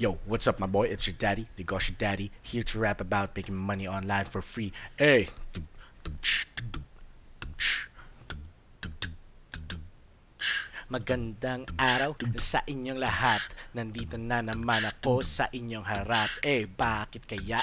Yo, what's up, my boy? It's your daddy, the Gosh Daddy, here to rap about making money online for free. Hey, Magandang araw sa inyong lahat Nandito na naman ako sa inyong harap Eh bakit kaya?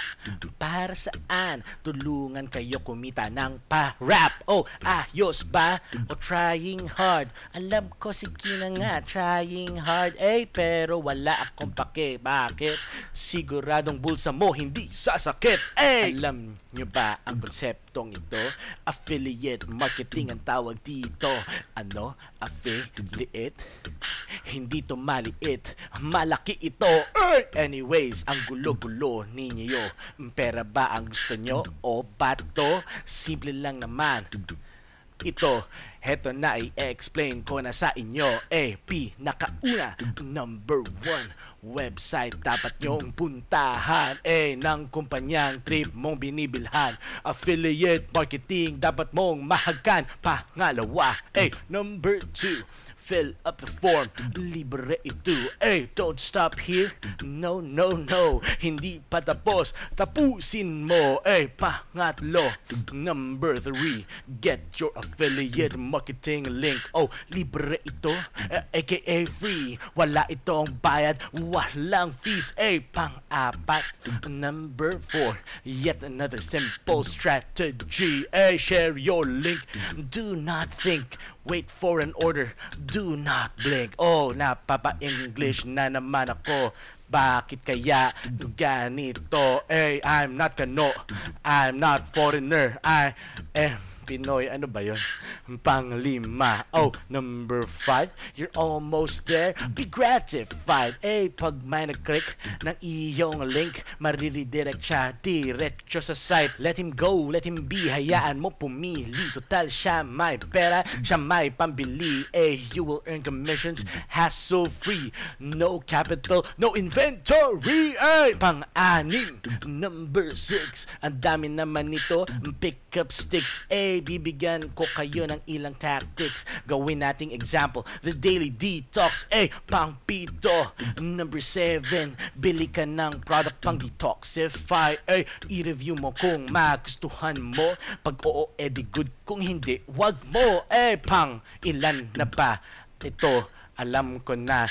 Para saan? Tulungan kayo kumita ng pa-rap Oh ayos ba? O oh, trying hard? Alam ko sige na nga trying hard Eh pero wala akong pake Bakit? Siguradong bulsa mo hindi sasakit Ay! Alam nyo ba ang konseptong ito? Affiliate marketing ang tawag dito Ano? Affiliate? Hindi to maliit Malaki ito Anyways, ang gulo-gulo ninyo Pera ba ang gusto nyo? O bato? Simple lang naman Ito Heto na i-explain ko na sa inyo Eh, pinakauna, number one website dapat nyong puntahan Eh, ng kumpanyang trip mong binibilhan Affiliate marketing dapat mong mahagan Pangalawa, eh, number two fill up the form Libre ito eh don't stop here No, no, no Hindi pa tapos Tapusin mo eh pangatlo Number 3 Get your affiliate marketing marketing link Oh, libre ito, uh, aka free Wala itong bayad, walang fees Eh, pang-apat, number 4 Yet another simple strategy Ay, eh, share your link Do not think Wait for an order. Do not blink. Oh, napapa-English na naman ako. Bakit kaya ganito? Hey, eh, I'm not Kano. I'm not foreigner. I am Pinoy. Ano ba yun? Panglima. Oh, number five. You're almost there. Be gratified. Eh, pag may nag-click ng iyong link, mariridirect siya diretso sa site. Let him go, let him be. Hayaan mo pumili. Total, siya may pera. Siya may pambili. Eh, you will earn commissions hassle-free. No capital, no inventory. Eh, pang-anim. Number six. Ang dami naman nito. Pick up sticks. Eh, today, bibigyan ko kayo ng ilang tactics. Gawin nating example, the daily detox. Eh, pang pito. Number seven, bili ka ng product pang detoxify. Eh, i-review mo kung magustuhan mo. Pag oo, edi eh, good. Kung hindi, wag mo. Eh, pang ilan na pa ito alam ko na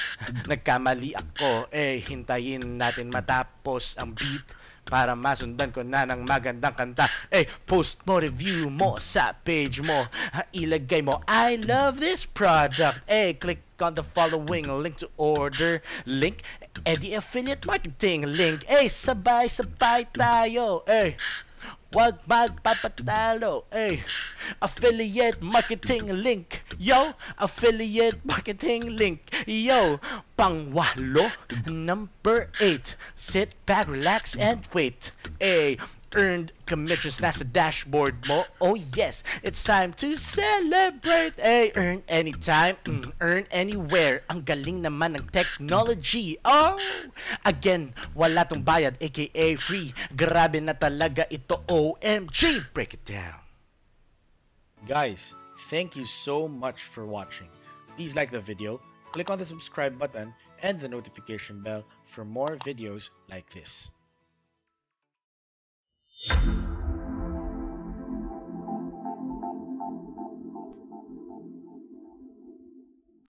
nagkamali ako eh hintayin natin matapos ang beat para masundan ko na ng magandang kanta. Eh, post mo, review mo sa page mo. Ha, ilagay mo, I love this product. Eh, click on the following link to order. Link, eh, the affiliate marketing link. Eh, sabay-sabay tayo. Eh, Wag magpapatalo, eh. Affiliate marketing link. Yo, affiliate marketing link. Yo, pangwalo, number 8. Sit back, relax, and wait. A earned commissions a dashboard mo. Oh yes, it's time to celebrate. Hey, earn anytime, mm, earn anywhere. Ang galing naman ng technology. Oh! Again, wala tong bayad aka free. Grabe na talaga ito OMG. Break it down. Guys, Thank you so much for watching. Please like the video, click on the subscribe button and the notification bell for more videos like this.